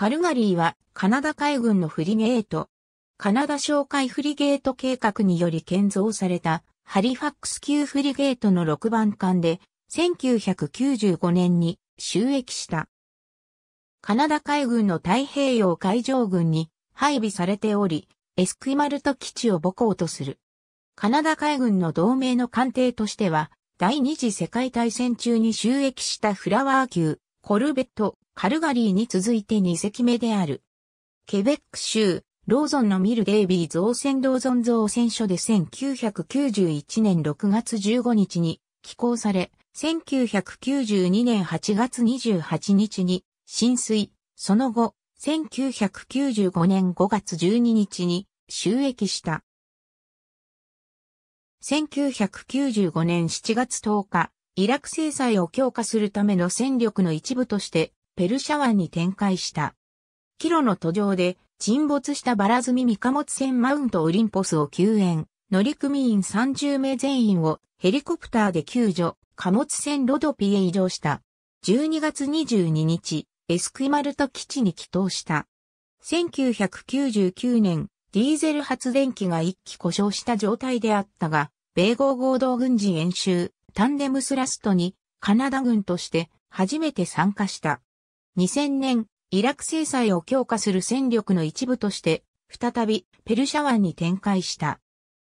カルガリーはカナダ海軍のフリゲート、カナダ哨戒フリゲート計画により建造されたハリファックス級フリゲートの6番艦で1995年に収益した。カナダ海軍の太平洋海上軍に配備されており、エスクイマルト基地を母港とする。カナダ海軍の同盟の艦艇としては、第二次世界大戦中に収益したフラワー級、コルベット、カルガリーに続いて2隻目である。ケベック州、ローゾンのミルデイビー造船ローゾン造船所で1991年6月15日に寄港され、1992年8月28日に浸水、その後、1995年5月12日に収益した。1995年7月10日、イラク制裁を強化するための戦力の一部としてペルシャ湾に展開した。キロの途上で沈没したバラ積み貨物船マウントオリンポスを救援、乗組員30名全員をヘリコプターで救助、貨物船ロドピへ移動した。12月22日、エスクイマルタ基地に帰投した。1999年、ディーゼル発電機が一機故障した状態であったが、米豪合同軍事演習、タンデムスラストにカナダ軍として初めて参加した。2000年、イラク制裁を強化する戦力の一部として、再びペルシャ湾に展開した。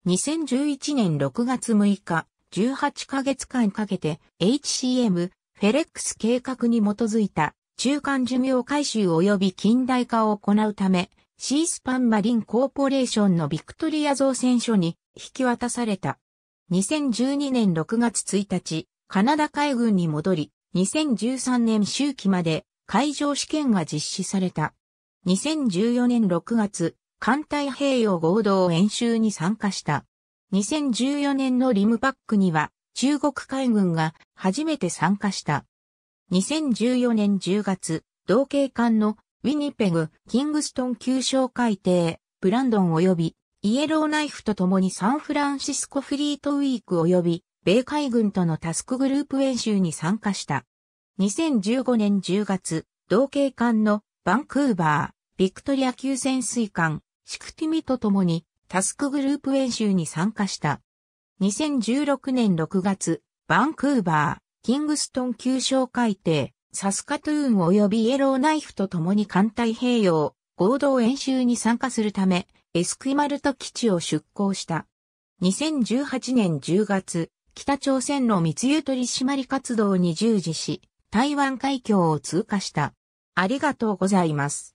2011年6月6日、18ヶ月間かけて HCM、フェレックス計画に基づいた中間寿命回収及び近代化を行うため、シースパンマリンコーポレーションのビクトリア造船所に引き渡された。2012年6月1日、カナダ海軍に戻り、2013年秋季まで海上試験が実施された。2014年6月、艦隊平洋合同演習に参加した。2014年のリムパックには中国海軍が初めて参加した。2014年10月、同系艦のウィニペグ・キングストン級小海艇、ブランドン及びイエローナイフと共にサンフランシスコフリートウィーク及び米海軍とのタスクグループ演習に参加した。2015年10月、同系艦のバンクーバー、ビクトリア級潜水艦、シクティミと共にタスクグループ演習に参加した。2016年6月、バンクーバー、キングストン急昇海底、サスカトゥーン及びイエローナイフと共に艦隊併用、合同演習に参加するため、エスクイマルト基地を出港した。2018年10月、北朝鮮の密輸取締活動に従事し、台湾海峡を通過した。ありがとうございます。